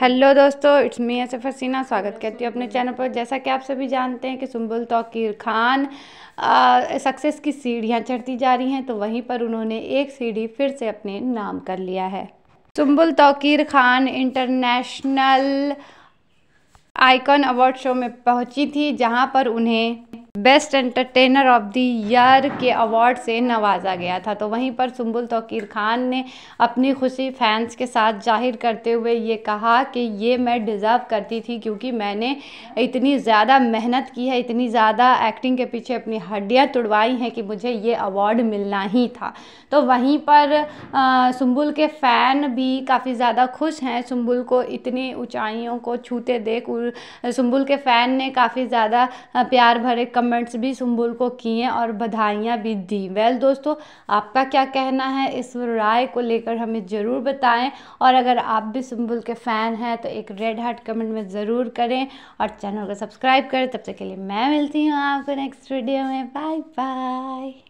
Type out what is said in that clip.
hello दोस्तों it's me S फसीना स्वागत करती हूँ अपने चैनल पर जैसा कि आप सभी जानते हैं कि सुम्बुल तोकीर खान सक्सेस की सीढ़ियाँ चढ़ती जा रही हैं तो वहीं पर उन्होंने एक सीढ़ी फिर से अपने नाम कर लिया है Sumbul Tauqeer Khan international icon award show में पहुंची थी जहां पर उन्हें best entertainer of the year के अवार्ड से नवाजा गया था तो वहीं पर सुम्बुल तोकीर खान ने अपनी खुशी फैंस के साथ जाहिर करते हुए ये कहा कि ये मैं डिज़र्व करती थी क्योंकि मैंने इतनी ज़्यादा मेहनत की है इतनी ज़्यादा एक्टिंग के पीछे अपनी हड्डियाँ तुड़वाई हैं कि मुझे ये अवार्ड मिलना ही था तो वहीं पर सुम्बुल के फ़ैन भी काफ़ी ज़्यादा खुश हैं सुम्बुल को इतनी ऊँचाइयों को छूते देख सुम्बुल के फ़ैन ने काफ़ी ज़्यादा प्यार भरे कम कमेंट्स भी सुम्बुल को किए और बधाइयाँ भी दी वेल well, दोस्तों आपका क्या कहना है इस राय को लेकर हमें ज़रूर बताएं और अगर आप भी सुम्बुल के फ़ैन हैं तो एक रेड हार्ट कमेंट में ज़रूर करें और चैनल को सब्सक्राइब करें तब तक के लिए मैं मिलती हूँ आपको नेक्स्ट वीडियो में बाय बाय